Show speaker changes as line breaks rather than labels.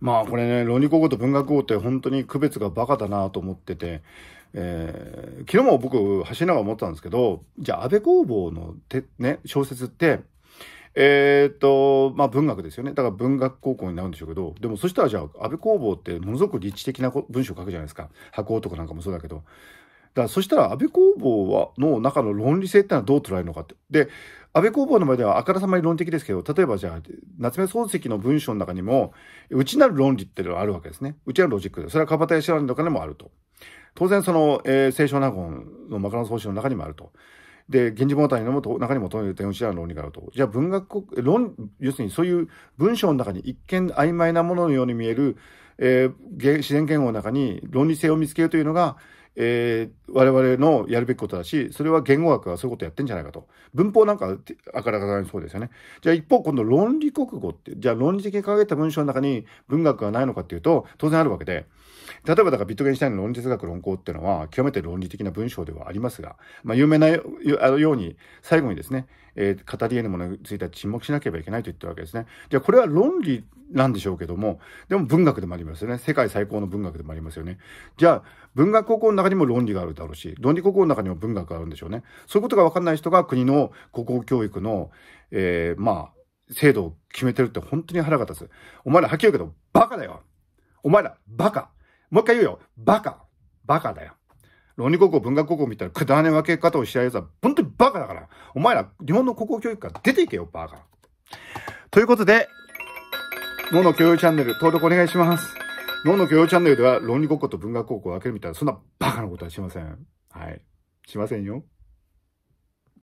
まあこれね、論理高校と文学校って本当に区別がバカだなと思ってて、えー、昨日も僕走りながら思ったんですけど、じゃあ安倍工房のて、ね、小説って、えー、っと、まあ文学ですよね。だから文学高校になるんでしょうけど、でもそしたらじゃあ安倍工房ってものすごく立地的な文章を書くじゃないですか。箱とかなんかもそうだけど。だからそしたら安倍工房はの中の論理性ってのはどう捉えるのかって。で安倍工房の場合ではあからさまに論的ですけど、例えばじゃあ、夏目漱石の文章の中にも、内なる論理っていうのがあるわけですね。内なるロジックで。それは川端康成の中にもあると。当然、その、えー、清少納言の枕草子の中にもあると。で、源氏物語の中にもとにるく内なる論理があると。じゃあ、文学国、論、要するにそういう文章の中に一見曖昧なもののように見える、えー、自然言語の中に論理性を見つけるというのが、えー、我々のやるべきことだし、それは言語学はそういうことやってんじゃないかと。文法なんかあからかにそうですよね。じゃあ一方、今度論理国語って、じゃあ論理的に掲げた文章の中に文学がないのかっていうと、当然あるわけで、例えばだからビットゲンシュタインの論理哲学論考っていうのは、極めて論理的な文章ではありますが、まあ、有名なように、最後にですね、えー、語り得るものについては沈黙しなければいけないと言ったわけですね。じゃあこれは論理なんでしょうけども、でも文学でもありますよね。世界最高の文学でもありますよね。じゃあ文学高校の中にも論理があるだろうし、論理高校の中にも文学があるんでしょうね。そういうことが分かんない人が国の高校教育の、えー、まあ、制度を決めてるって本当に腹が立つ。お前らはっきり言うけど、バカだよお前ら、バカもう一回言うよバカバカだよ論理高校、文学高校みたいなくだらね分け方をしたやつは、本当にバカだから。お前ら、日本の高校教育から出ていけよ、バカ。ということで、脳の教養チャンネル登録お願いします。脳の教養チャンネルでは論理高校と文学高校を分けるみたいな、そんなバカなことはしません。はい。しませんよ。